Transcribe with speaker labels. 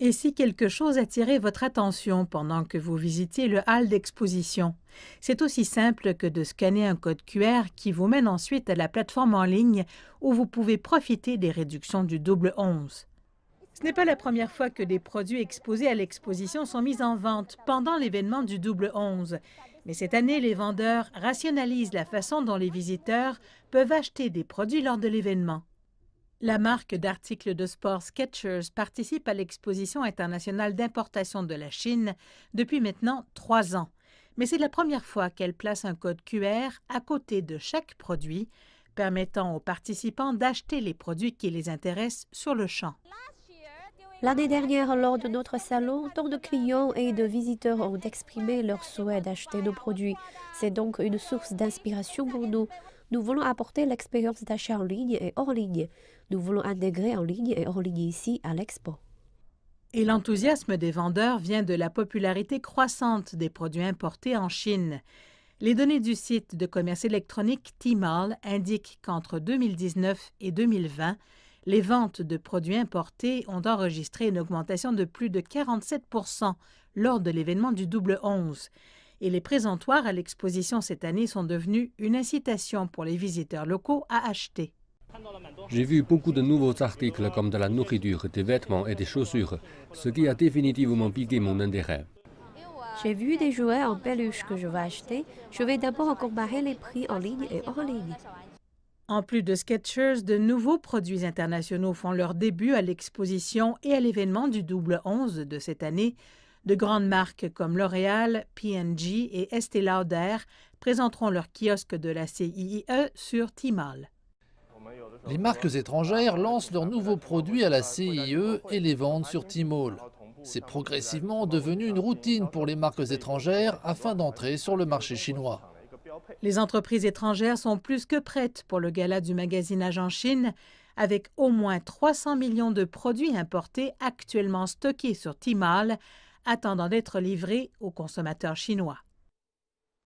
Speaker 1: Et si quelque chose attirait votre attention pendant que vous visitiez le hall d'exposition, c'est aussi simple que de scanner un code QR qui vous mène ensuite à la plateforme en ligne où vous pouvez profiter des réductions du double 11. Ce n'est pas la première fois que des produits exposés à l'exposition sont mis en vente pendant l'événement du double 11. Mais cette année, les vendeurs rationalisent la façon dont les visiteurs peuvent acheter des produits lors de l'événement. La marque d'articles de sport Skechers participe à l'exposition internationale d'importation de la Chine depuis maintenant trois ans. Mais c'est la première fois qu'elle place un code QR à côté de chaque produit, permettant aux participants d'acheter les produits qui les intéressent sur le champ.
Speaker 2: L'année dernière, lors de notre salon, tant de clients et de visiteurs ont exprimé leur souhait d'acheter nos produits. C'est donc une source d'inspiration pour nous. Nous voulons apporter l'expérience d'achat en ligne et hors ligne. Nous voulons intégrer en ligne et hors ligne ici à l'expo.
Speaker 1: Et l'enthousiasme des vendeurs vient de la popularité croissante des produits importés en Chine. Les données du site de commerce électronique Tmall indiquent qu'entre 2019 et 2020, les ventes de produits importés ont enregistré une augmentation de plus de 47 lors de l'événement du double 11. Et les présentoirs à l'exposition cette année sont devenus une incitation pour les visiteurs locaux à acheter.
Speaker 3: J'ai vu beaucoup de nouveaux articles comme de la nourriture, des vêtements et des chaussures, ce qui a définitivement piqué mon intérêt.
Speaker 2: J'ai vu des jouets en peluche que je vais acheter. Je vais d'abord comparer les prix en ligne et hors ligne.
Speaker 1: En plus de Sketchers, de nouveaux produits internationaux font leur début à l'exposition et à l'événement du double 11 de cette année. De grandes marques comme L'Oréal, P&G et Estée Lauder présenteront leur kiosque de la CIE sur T-Mall.
Speaker 3: Les marques étrangères lancent leurs nouveaux produits à la CIE et les vendent sur T-Mall. C'est progressivement devenu une routine pour les marques étrangères afin d'entrer sur le marché chinois. Les entreprises étrangères sont plus que prêtes pour le
Speaker 1: gala du magasinage en Chine, avec au moins 300 millions de produits importés actuellement stockés sur timal attendant d'être livrés aux consommateurs chinois.